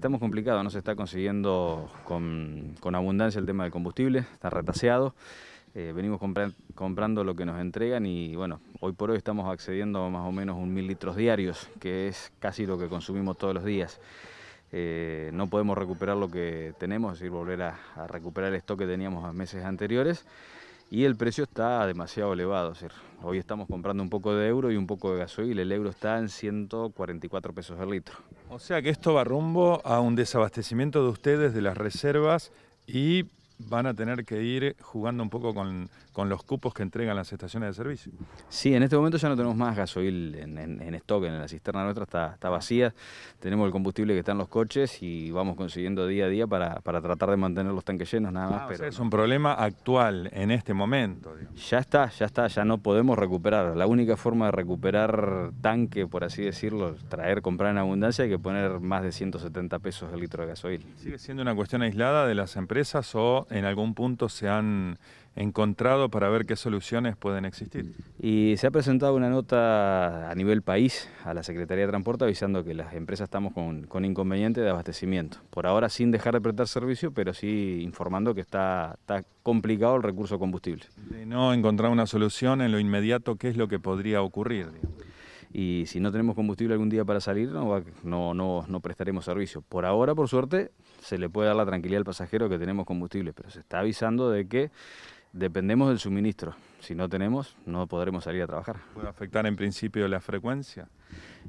Estamos complicados, no se está consiguiendo con, abundancia el tema del combustible, está retaseado. Eh, venimos comprando lo que nos entregan y bueno, hoy por hoy estamos accediendo a más o menos un mil litros diarios, que es casi lo que consumimos todos los días. Eh, no podemos recuperar lo que tenemos, es decir, volver a, recuperar el stock que teníamos meses anteriores y el precio está demasiado elevado. hoy estamos comprando un poco de euro y un poco de gasoil. El euro está en 144 pesos el litro. O sea que esto va rumbo a un desabastecimiento de ustedes de las reservas y van a tener que ir jugando un poco con, los cupos que entregan las estaciones de servicio. Sí, en este momento ya no tenemos más gasoil en, en, stock, en la cisterna nuestra está, vacía, tenemos el combustible que está en los coches y vamos consiguiendo día a día para, tratar de mantener los tanques llenos nada más. Ah, pero es un problema actual en este momento. Ya está, ya está, ya no podemos recuperar. La única forma de recuperar tanque, por así decirlo, traer, comprar en abundancia, hay que poner más de 170 pesos el litro de gasoil. ¿Sigue siendo una cuestión aislada de las empresas o en algún punto se han encontrado para ver qué soluciones pueden existir. Y se ha presentado una nota a nivel país a la Secretaría de Transporte avisando que las empresas estamos con, inconvenientes de abastecimiento. Por ahora sin dejar de prestar servicio, pero sí informando que está, complicado el recurso combustible. De no encontrar una solución en lo inmediato, ¿qué es lo que podría ocurrir? y si no tenemos combustible algún día para salir, no, no, no, prestaremos servicio. Por ahora, por suerte, se le puede dar la tranquilidad al pasajero que tenemos combustible, pero se está avisando de que dependemos del suministro. Si no tenemos, no podremos salir a trabajar. ¿Puede afectar en principio la frecuencia?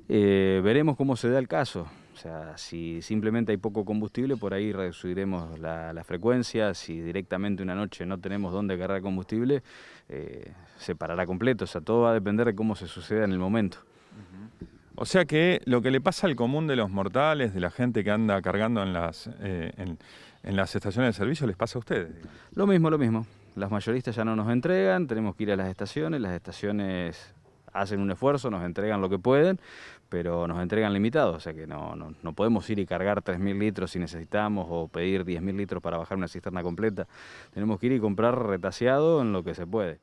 Eh, veremos cómo se da el caso. O sea, si simplemente hay poco combustible, por ahí reduciremos la, frecuencia. Si directamente una noche no tenemos dónde agarrar combustible, eh, se parará completo. O sea, todo va a depender de cómo se suceda en el momento. O sea que lo que le pasa al común de los mortales, de la gente que anda cargando en las, eh, en, las estaciones de servicio, les pasa a ustedes. Lo mismo, lo mismo. Las mayoristas ya no nos entregan, tenemos que ir a las estaciones, las estaciones hacen un esfuerzo, nos entregan lo que pueden, pero nos entregan limitados, o sea que no, no, no podemos ir y cargar 3.000 litros si necesitamos o pedir 10.000 litros para bajar una cisterna completa. Tenemos que ir y comprar retaseado en lo que se puede.